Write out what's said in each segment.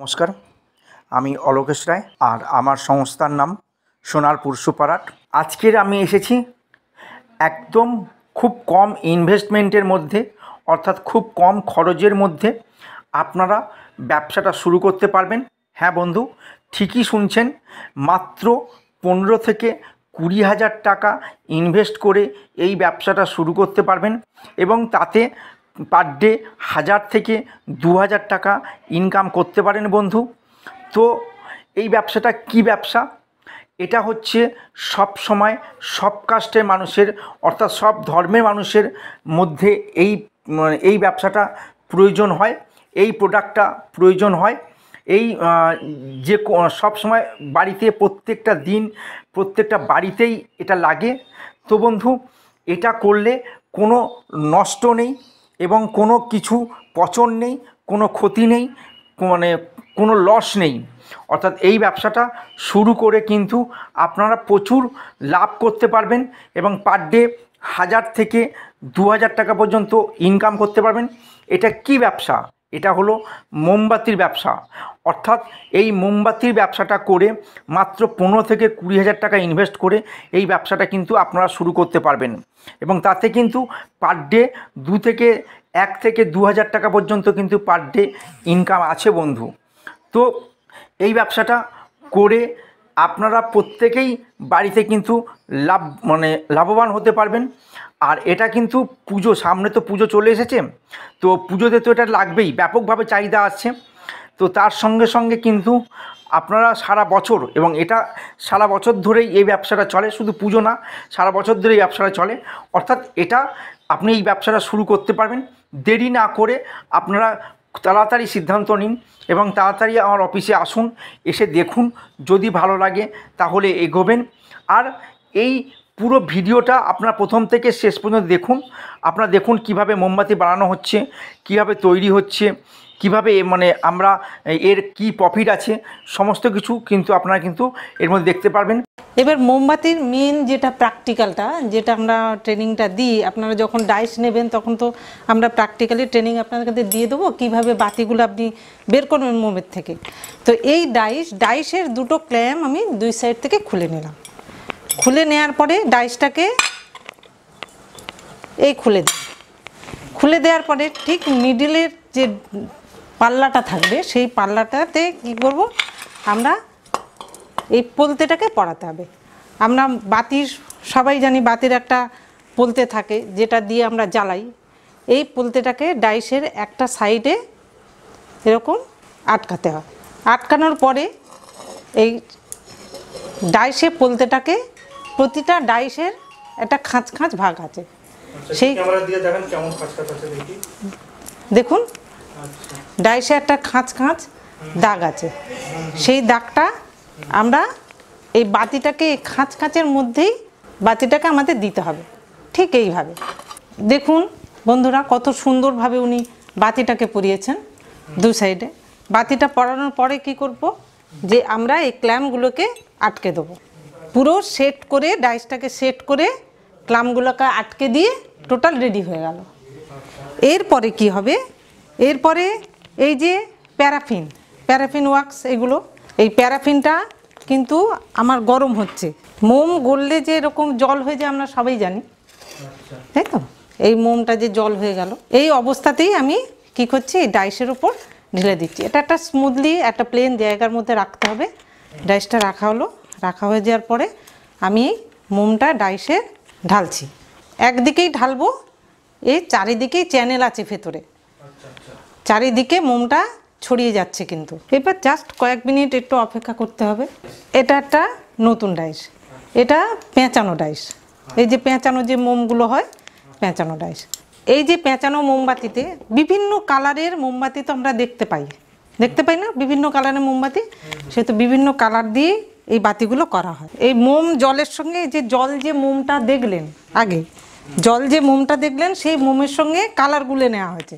নমস্কার আমি অলোকেশ রায় আর আমার সংস্থার নাম সোনারপুর সুপারাট আজকের আমি এসেছি একদম খুব কম ইনভেস্টমেন্টের মধ্যে অর্থাৎ খুব কম খরচের মধ্যে আপনারা ব্যবসাটা শুরু করতে পারবেন হ্যাঁ বন্ধু ঠিকই শুনছেন মাত্র পনেরো থেকে কুড়ি হাজার টাকা ইনভেস্ট করে এই ব্যবসাটা শুরু করতে পারবেন এবং তাতে পার ডে হাজার থেকে দু হাজার টাকা ইনকাম করতে পারেন বন্ধু তো এই ব্যবসাটা কি ব্যবসা এটা হচ্ছে সব সময় সব কাস্টের মানুষের অর্থাৎ সব ধর্মের মানুষের মধ্যে এই মানে এই ব্যবসাটা প্রয়োজন হয় এই প্রোডাক্টটা প্রয়োজন হয় এই যে সব সময় বাড়িতে প্রত্যেকটা দিন প্রত্যেকটা বাড়িতেই এটা লাগে তো বন্ধু এটা করলে কোনো নষ্ট নেই এবং কোনো কিছু পচন নেই কোনো ক্ষতি নেই মানে কোনো লস নেই অর্থাৎ এই ব্যবসাটা শুরু করে কিন্তু আপনারা প্রচুর লাভ করতে পারবেন এবং পার ডে হাজার থেকে দু হাজার টাকা পর্যন্ত ইনকাম করতে পারবেন এটা কি ব্যবসা এটা হলো মোমবাতির ব্যবসা অর্থাৎ এই মোমবাতির ব্যবসাটা করে মাত্র পনেরো থেকে কুড়ি হাজার টাকা ইনভেস্ট করে এই ব্যবসাটা কিন্তু আপনারা শুরু করতে পারবেন এবং তাতে কিন্তু পার ডে দু থেকে এক থেকে দু হাজার টাকা পর্যন্ত কিন্তু পার ডে ইনকাম আছে বন্ধু তো এই ব্যবসাটা করে আপনারা প্রত্যেকেই বাড়িতে কিন্তু লাভ মানে লাভবান হতে পারবেন আর এটা কিন্তু পুজো সামনে তো পুজো চলে এসেছে তো পুজোতে তো এটা লাগবেই ব্যাপকভাবে চাহিদা আসছে তো তার সঙ্গে সঙ্গে কিন্তু আপনারা সারা বছর এবং এটা সারা বছর ধরেই এই ব্যবসাটা চলে শুধু পুজো না সারা বছর ধরে এই ব্যবসাটা চলে অর্থাৎ এটা আপনি এই ব্যবসাটা শুরু করতে পারবেন দেরি না করে আপনারা তাড়াতাড়ি সিদ্ধান্ত নিন এবং তাড়াতাড়ি আমার অফিসে আসুন এসে দেখুন যদি ভালো লাগে তাহলে এগোবেন আর এই পুরো ভিডিওটা আপনার প্রথম থেকে শেষ পর্যন্ত দেখুন আপনারা দেখুন কিভাবে মোমবাতি বানানো হচ্ছে কিভাবে তৈরি হচ্ছে কিভাবে মানে আমরা এর কি প্রফিট আছে সমস্ত কিছু কিন্তু আপনারা কিন্তু এর মধ্যে দেখতে পারবেন এবার মোমবাতির মেন যেটা প্র্যাকটিক্যালটা যেটা আমরা ট্রেনিংটা দিই আপনারা যখন ডাইস নেবেন তখন তো আমরা প্র্যাকটিক্যালি ট্রেনিং আপনাদের দিয়ে দেবো কিভাবে বাতিগুলো আপনি বের করবেন মোমের থেকে তো এই ডাইস ডাইসের দুটো ক্ল্যাম আমি দুই সাইড থেকে খুলে নিলাম খুলে নেওয়ার পরে ডাইসটাকে এই খুলে দিই খুলে দেওয়ার পরে ঠিক মিডিলের যে পাল্লাটা থাকবে সেই পাল্লাটাতে কি করব আমরা এই পলতেটাকে পড়াতে হবে আমরা বাতির সবাই জানি বাতির একটা পলতে থাকে যেটা দিয়ে আমরা জ্বালাই এই পলতেটাকে ডাইসের একটা সাইডে এরকম আটকাতে হয় আটকানোর পরে এই ডাইসে পলতেটাকে প্রতিটা ডাইসের একটা খাঁচ খাঁচ ভাগ আছে আচ্ছা, সেই দেখুন আচ্ছা। ডাইসে একটা খাঁচ খাঁচ দাগ আছে সেই দাগটা আমরা এই বাতিটাকে খাঁচ খাঁচের মধ্যেই বাতিটাকে আমাদের দিতে হবে ঠিক এইভাবে দেখুন বন্ধুরা কত সুন্দরভাবে উনি বাতিটাকে পরিয়েছেন দু সাইডে বাতিটা পরানোর পরে কি করব যে আমরা এই ক্ল্যামগুলোকে আটকে দেবো পুরো সেট করে ডাইসটাকে সেট করে ক্লামগুলোকে আটকে দিয়ে টোটাল রেডি হয়ে গেল এরপরে কি হবে এরপরে এই যে প্যারাফিন প্যারাফিন ওয়াক্স এগুলো এই প্যারাফিনটা কিন্তু আমার গরম হচ্ছে মোম গললে যে এরকম জল হয়ে যায় আমরা সবাই জানি আচ্ছা। তাই তো এই মোমটা যে জল হয়ে গেল এই অবস্থাতেই আমি কি করছি এই ডাইসের উপর ঢেলে দিচ্ছি এটা একটা স্মুথলি একটা প্লেন জায়গার মধ্যে রাখতে হবে ডাইসটা রাখা হলো রাখা হয়ে যাওয়ার পরে আমি মোমটা ডাইসে ঢালছি একদিকেই ঢালবো এই চারিদিকেই চ্যানেল আছে ভেতরে চারিদিকে মোমটা ছড়িয়ে যাচ্ছে কিন্তু এবার জাস্ট কয়েক মিনিট একটু অপেক্ষা করতে হবে এটা একটা নতুন ডাইস এটা পেঁচানো ডাইস এই যে পেঁচানো যে মোমগুলো হয় পেঁচানো ডাইস এই যে পেঁচানো মোমবাতিতে বিভিন্ন কালারের মোমবাতি তো আমরা দেখতে পাই দেখতে পাই না বিভিন্ন কালারের মোমবাতি সে তো বিভিন্ন কালার দিয়ে এই বাতিগুলো করা হয় এই মোম জলের সঙ্গে যে জল যে মোমটা দেখলেন আগে জল যে মোমটা দেখলেন সেই মোমের সঙ্গে কালারগুলো নেওয়া হয়েছে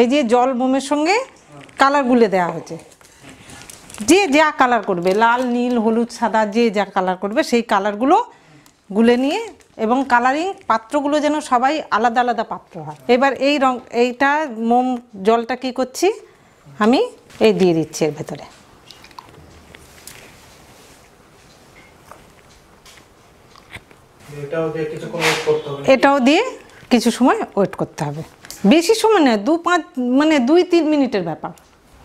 এই যে জল মোমের সঙ্গে কালার গুলে দেওয়া হয়েছে যে যা কালার করবে লাল নীল হলুদ সাদা যে যা কালার করবে সেই কালারগুলো গুলে নিয়ে এবং কালারিং পাত্রগুলো যেন সবাই আলাদা আলাদা পাত্র হয় এবার এই রং এইটা মোম জলটা কি করছি আমি এই দিয়ে দিচ্ছি এর ভেতরে এটাও দিয়ে কিছু সময় ওয়েট করতে হবে বেশি সময় নয় দু পাঁচ মানে দুই তিন মিনিটের ব্যাপার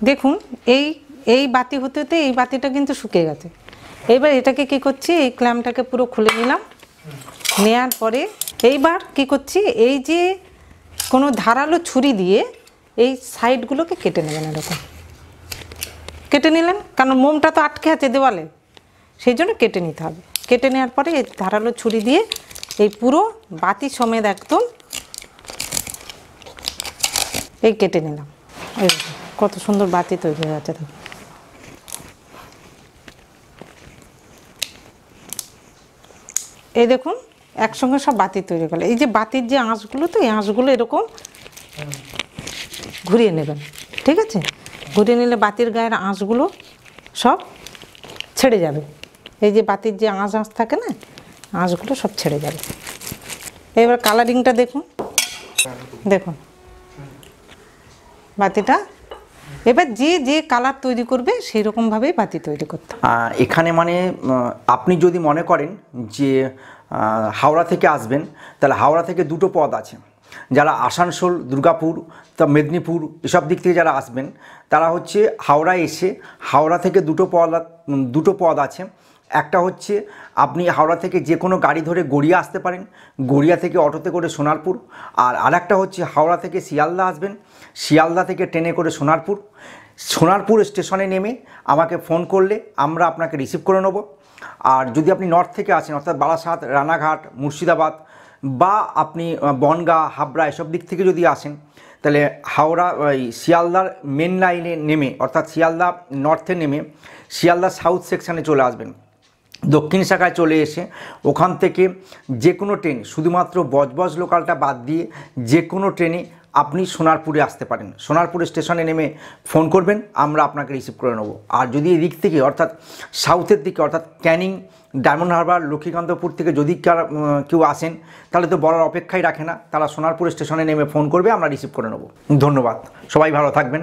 দেখুন এই এই বাতি হতে হতে এই বাতিটা কিন্তু শুকিয়ে গেছে এবার এটাকে কি করছি এই ক্ল্যামটাকে পুরো খুলে নিলাম নেয়ার পরে এইবার কি করছি এই যে কোনো ধারালো ছুরি দিয়ে এই সাইডগুলোকে কেটে নেবেন এরকম কেটে নিলেন কারণ মোমটা তো আটকে আছে দেওয়ালে সেই জন্য কেটে নিতে হবে কেটে নেওয়ার পরে এই ধারালো ছুরি দিয়ে এই পুরো বাতি সমেত একদম এই কেটে নিলাম এই কত সুন্দর বাতি তৈরি হয়ে যাচ্ছে এই দেখুন একসঙ্গে সব বাতি তৈরি করলো এই যে বাতির যে আঁশগুলো তো এই আঁশগুলো এরকম ঘুরিয়ে নেবেন ঠিক আছে ঘুরিয়ে নিলে বাতির গায়ের আঁশগুলো সব ছেড়ে যাবে এই যে বাতির যে আঁশ আঁশ থাকে না আঁশগুলো সব ছেড়ে যাবে এবার কালারিংটা দেখুন দেখুন বাতিটা এবার যে যে কালার তৈরি করবে সেই রকমভাবেই বাতি তৈরি করতে এখানে মানে আপনি যদি মনে করেন যে হাওড়া থেকে আসবেন তাহলে হাওড়া থেকে দুটো পদ আছে যারা আসানসোল দুর্গাপুর তা মেদিনীপুর এসব দিক থেকে যারা আসবেন তারা হচ্ছে হাওড়া এসে হাওড়া থেকে দুটো পদ দুটো পদ আছে একটা হচ্ছে আপনি হাওড়া থেকে যে কোনো গাড়ি ধরে গড়িয়া আসতে পারেন গড়িয়া থেকে অটোতে করে সোনারপুর আর আরেকটা হচ্ছে হাওড়া থেকে শিয়ালদা আসবেন শিয়ালদা থেকে ট্রেনে করে সোনারপুর সোনারপুর স্টেশনে নেমে আমাকে ফোন করলে আমরা আপনাকে রিসিভ করে নেব আর যদি আপনি নর্থ থেকে আসেন অর্থাৎ বারাসাত রানাঘাট মুর্শিদাবাদ বা আপনি বনগা হাবড়া এসব দিক থেকে যদি আসেন তাহলে হাওড়া ওই শিয়ালদার মেন লাইনে নেমে অর্থাৎ শিয়ালদা নর্থে নেমে শিয়ালদা সাউথ সেকশানে চলে আসবেন দক্ষিণ শাখায় চলে এসে ওখান থেকে যে কোনো ট্রেন শুধুমাত্র বজবজ লোকালটা বাদ দিয়ে যে কোনো ট্রেনে আপনি সোনারপুরে আসতে পারেন সোনারপুরে স্টেশনে নেমে ফোন করবেন আমরা আপনাকে রিসিভ করে নেব আর যদি এদিক থেকে অর্থাৎ সাউথের দিকে অর্থাৎ ক্যানিং ডায়মন্ড হারবার লক্ষ্মীকান্তপুর থেকে যদি কেউ আসেন তাহলে তো বলার অপেক্ষাই রাখে না তারা সোনারপুর স্টেশনে নেমে ফোন করবে আমরা রিসিভ করে নেব ধন্যবাদ সবাই ভালো থাকবেন